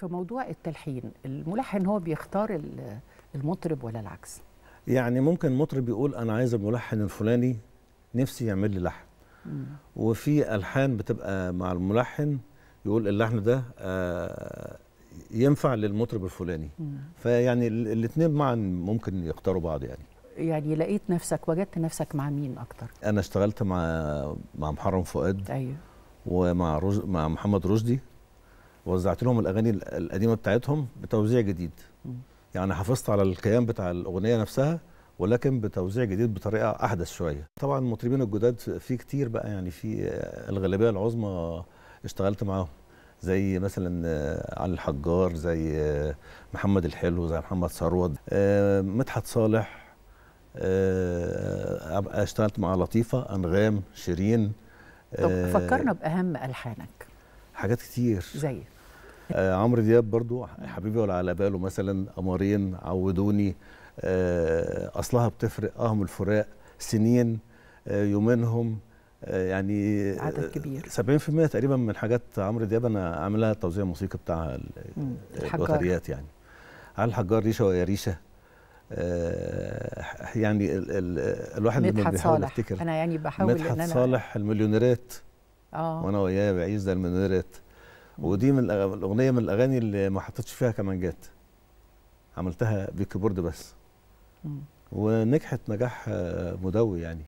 في موضوع التلحين الملحن هو بيختار المطرب ولا العكس يعني ممكن مطرب يقول انا عايز الملحن الفلاني نفسي يعمل لي لحن وفي الحان بتبقى مع الملحن يقول اللحن ده آه ينفع للمطرب الفلاني فيعني الاثنين معا ممكن يختاروا بعض يعني يعني لقيت نفسك وجدت نفسك مع مين اكتر انا اشتغلت مع مع محرم فؤاد ايوه ومع رج... مع محمد رشدي وزعت لهم الاغاني القديمه بتاعتهم بتوزيع جديد يعني حافظت على الكيان بتاع الاغنيه نفسها ولكن بتوزيع جديد بطريقه احدث شويه طبعا المطربين الجداد في كتير بقى يعني في الغالبيه العظمى اشتغلت معاهم زي مثلا آه، علي الحجار زي آه، محمد الحلو زي محمد ثروت آه، مدحت صالح اشتغلت مع لطيفه انغام شيرين طب فكرنا باهم الحانك حاجات كتير زي آه عمرو دياب برضو حبيبي ولا على باله مثلا قمرين عودوني آه اصلها بتفرق اهم الفراق سنين آه يومينهم آه، يعني آه، عدد كبير 70% تقريبا من حاجات عمرو دياب انا عاملها التوزيع الموسيقي بتاعها آه، الوتريات يعني على الحجار ريشه ويا ريشه يعني الواحد لما بيحاول يفتكر انا يعني بحاول ان انا مدحت صالح المليونيرات اه وانا وياه بعيش ده المنيرات ودي من الاغنيه من الاغاني اللي ما حطيتش فيها كمانجات عملتها بالكيبورد بس ونجحت نجاح آه، مدوي يعني